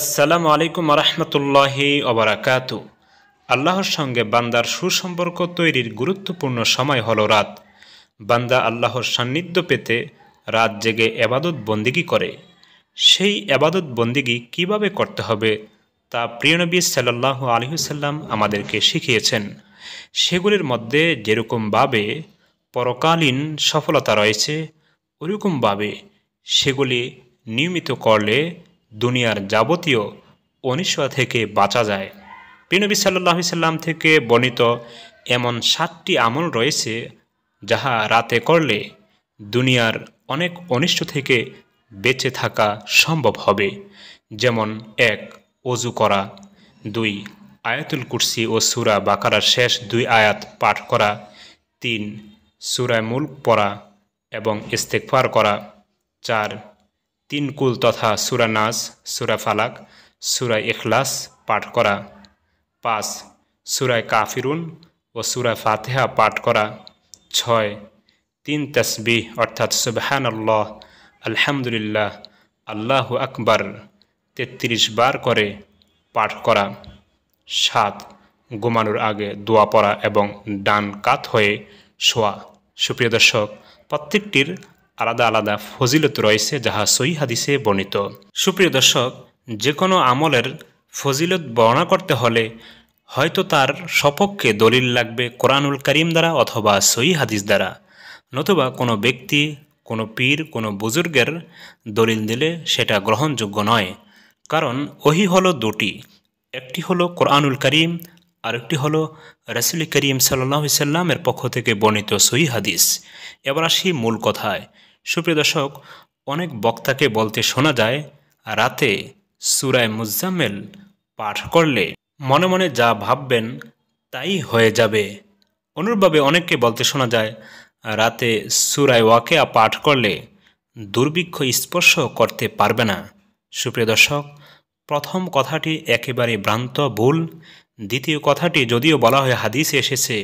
আসসালামু আলাইকুম রহমতুল্লাহ ওবরাকাত আল্লাহর সঙ্গে বান্দার সুসম্পর্ক তৈরির গুরুত্বপূর্ণ সময় হল রাত বান্দা আল্লাহর সান্নিধ্য পেতে রাত জেগে এবাদত বন্দিগি করে সেই এবাদত বন্দিগি কিভাবে করতে হবে তা প্রিয়নবী সাল্লাহ আলহিসাল্লাম আমাদেরকে শিখিয়েছেন সেগুলির মধ্যে যেরকমভাবে পরকালীন সফলতা রয়েছে ওরকমভাবে সেগুলি নিয়মিত করলে দুনিয়ার যাবতীয় অনিশ্চয় থেকে বাঁচা যায় পিনবী সাল্লাহ সাল্লাম থেকে বর্ণিত এমন সাতটি আমল রয়েছে যাহা রাতে করলে দুনিয়ার অনেক অনিষ্ট থেকে বেঁচে থাকা সম্ভব হবে যেমন এক অজু করা দুই আয়াতুল কুরসি ও সুরা বাকারার শেষ দুই আয়াত পাঠ করা তিন সুরায় মুল্ক পড়া এবং ইস্তেকফার করা চার তিন কুল তথা সুরা নাস সুরা ফালাক সুরা ইখলাস পাঠ করা পাঁচ সুরায় কাফিরুন ও সুরা ফাতেহা পাঠ করা ছয় তিন তসবি অর্থাৎ সুবহান আল্লাহ আলহামদুলিল্লাহ আল্লাহ আকবর তেত্রিশ বার করে পাঠ করা সাত ঘুমানোর আগে দোয়া পড়া এবং ডান কাত হয়ে শোয়া সুপ্রিয় দর্শক প্রত্যেকটির আলাদা আলাদা ফজিলত রয়েছে যাহা সই হাদিসে বর্ণিত সুপ্রিয় দর্শক যে কোনো আমলের ফজিলত বর্ণনা করতে হলে হয়তো তার সপক্ষে দলিল লাগবে কোরআনুল করিম দ্বারা অথবা সই হাদিস দ্বারা নতুবা কোনো ব্যক্তি কোনো পীর কোনো বুজুর্গের দলিল দিলে সেটা গ্রহণযোগ্য নয় কারণ ওহি হলো দুটি একটি হলো কোরআনুল করিম আরেকটি হলো রসুল করিম সাল্লাহ সাল্লামের পক্ষ থেকে বর্ণিত সই হাদিস এবার আসি মূল কথায় সুপ্রিয় দর্শক অনেক বক্তাকে বলতে শোনা যায় রাতে সুরায় মুজাম্মেল পাঠ করলে মনে মনে যা ভাববেন তাই হয়ে যাবে অনুরূপভাবে অনেককে বলতে শোনা যায় রাতে সুরায় ওয়াকেয়া পাঠ করলে দুর্ভিক্ষ স্পর্শ করতে পারবে না সুপ্রিয় দর্শক প্রথম কথাটি একেবারে ভ্রান্ত ভুল দ্বিতীয় কথাটি যদিও বলা হয় হাদিসে এসেছে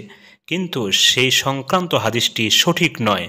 কিন্তু সেই সংক্রান্ত হাদিসটি সঠিক নয়